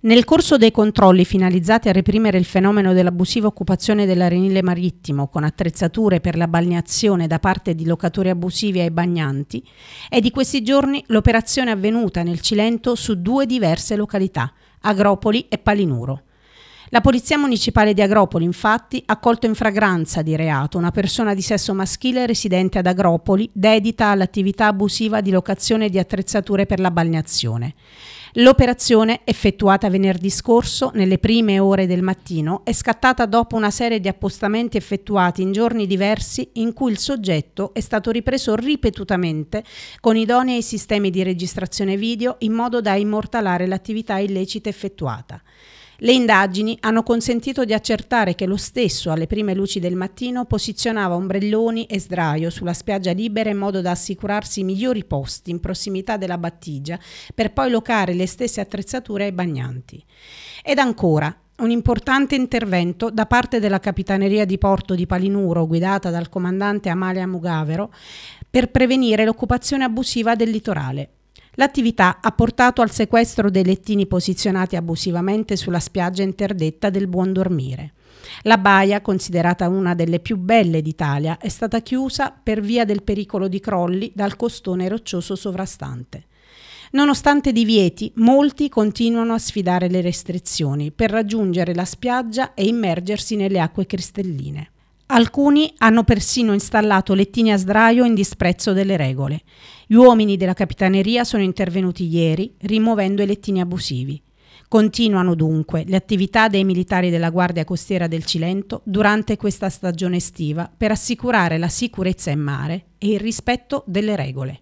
Nel corso dei controlli finalizzati a reprimere il fenomeno dell'abusiva occupazione dell'arenile marittimo con attrezzature per la balneazione da parte di locatori abusivi ai bagnanti, è di questi giorni l'operazione avvenuta nel Cilento su due diverse località, Agropoli e Palinuro. La Polizia Municipale di Agropoli, infatti, ha colto in fragranza di reato una persona di sesso maschile residente ad Agropoli, dedita all'attività abusiva di locazione di attrezzature per la balneazione. L'operazione, effettuata venerdì scorso nelle prime ore del mattino, è scattata dopo una serie di appostamenti effettuati in giorni diversi in cui il soggetto è stato ripreso ripetutamente con idonei sistemi di registrazione video in modo da immortalare l'attività illecita effettuata. Le indagini hanno consentito di accertare che lo stesso, alle prime luci del mattino, posizionava ombrelloni e sdraio sulla spiaggia libera in modo da assicurarsi i migliori posti in prossimità della battigia per poi locare le stesse attrezzature ai bagnanti. Ed ancora, un importante intervento da parte della Capitaneria di Porto di Palinuro, guidata dal comandante Amalia Mugavero, per prevenire l'occupazione abusiva del litorale. L'attività ha portato al sequestro dei lettini posizionati abusivamente sulla spiaggia interdetta del Buon Dormire. La baia, considerata una delle più belle d'Italia, è stata chiusa per via del pericolo di crolli dal costone roccioso sovrastante. Nonostante divieti, molti continuano a sfidare le restrizioni per raggiungere la spiaggia e immergersi nelle acque cristalline. Alcuni hanno persino installato lettini a sdraio in disprezzo delle regole. Gli uomini della capitaneria sono intervenuti ieri rimuovendo i lettini abusivi. Continuano dunque le attività dei militari della Guardia Costiera del Cilento durante questa stagione estiva per assicurare la sicurezza in mare e il rispetto delle regole.